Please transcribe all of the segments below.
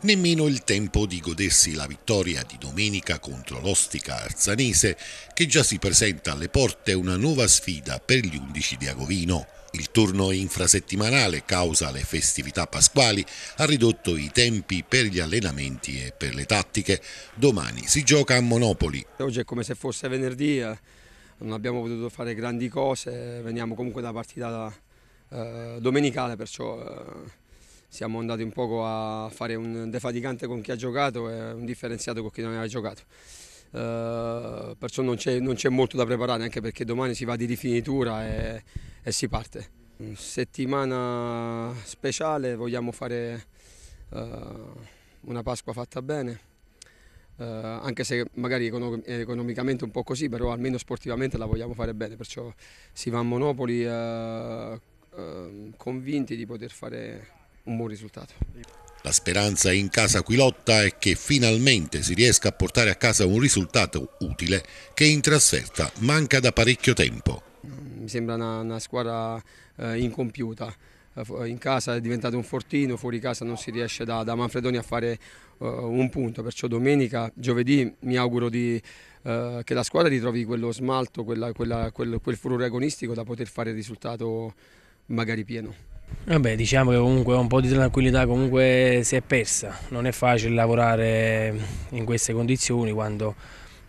nemmeno il tempo di godersi la vittoria di domenica contro l'ostica arzanese, che già si presenta alle porte una nuova sfida per gli 11 di Agovino. Il turno infrasettimanale, causa le festività pasquali, ha ridotto i tempi per gli allenamenti e per le tattiche. Domani si gioca a Monopoli. Oggi è come se fosse venerdì, eh. non abbiamo potuto fare grandi cose, veniamo comunque da partita eh, domenicale, perciò eh, siamo andati un po' a fare un defaticante con chi ha giocato e un differenziato con chi non aveva giocato. Uh, perciò non c'è, molto da preparare anche perché domani si va di rifinitura e, e si parte. Settimana speciale, vogliamo fare uh, una Pasqua fatta bene, uh, anche se magari economicamente un po' così, però almeno sportivamente la vogliamo fare bene, perciò si va a Monopoli convinti di poter fare un buon risultato. La speranza in casa Quilotta è che finalmente si riesca a portare a casa un risultato utile che in trasferta manca da parecchio tempo. Mm, mi sembra una, una squadra eh, incompiuta, eh, in casa è diventato un fortino, fuori casa non si riesce da, da Manfredoni a fare uh, un punto, perciò domenica, giovedì mi auguro di, uh, che la squadra ritrovi quello smalto, quella, quella, quel, quel furore agonistico da poter fare il risultato magari pieno. Vabbè, diciamo che comunque un po' di tranquillità comunque si è persa. Non è facile lavorare in queste condizioni quando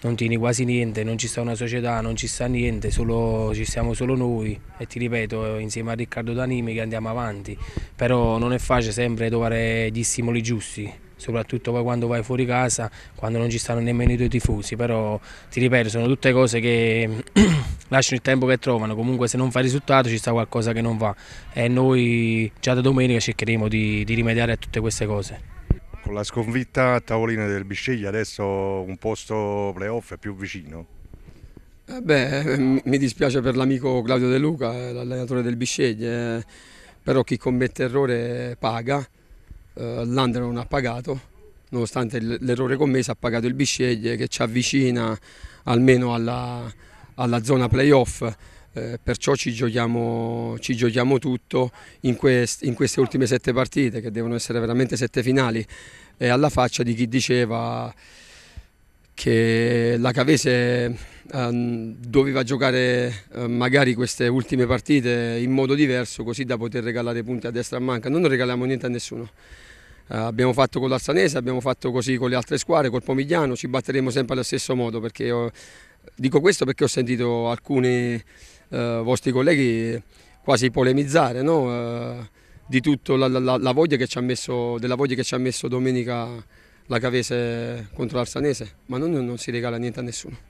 non tieni quasi niente, non ci sta una società, non ci sta niente, solo, ci siamo solo noi e ti ripeto insieme a Riccardo Danimi che andiamo avanti, però non è facile sempre trovare gli stimoli giusti, soprattutto poi quando vai fuori casa, quando non ci stanno nemmeno i tuoi tifosi, però ti ripeto sono tutte cose che lasciano il tempo che trovano, comunque se non fa risultato ci sta qualcosa che non va e noi già da domenica cercheremo di, di rimediare a tutte queste cose. Con la sconfitta a tavolino del Bisceglie adesso un posto playoff è più vicino? Eh beh, eh, mi dispiace per l'amico Claudio De Luca, eh, l'allenatore del Bisceglie, eh, però chi commette errore paga, Lander non ha pagato, nonostante l'errore commesso ha pagato il Bisceglie che ci avvicina almeno alla, alla zona playoff. Eh, perciò ci giochiamo, ci giochiamo tutto in, quest, in, queste ultime sette partite che devono essere veramente sette finali e alla faccia di chi diceva che la Cavese eh, doveva giocare eh, magari queste ultime partite in modo diverso così da poter regalare punti a destra e a manca, Noi non regaliamo niente a nessuno. Eh, abbiamo fatto con l'Arsanese, abbiamo fatto così con le altre squadre, col Pomigliano, ci batteremo sempre allo stesso modo perché oh, Dico questo perché ho sentito alcuni eh, vostri colleghi quasi polemizzare no? eh, di tutta la, la, la, voglia che ci ha messo, della voglia che ci ha messo domenica la Cavese contro l'Arsanese, ma non, non si regala niente a nessuno.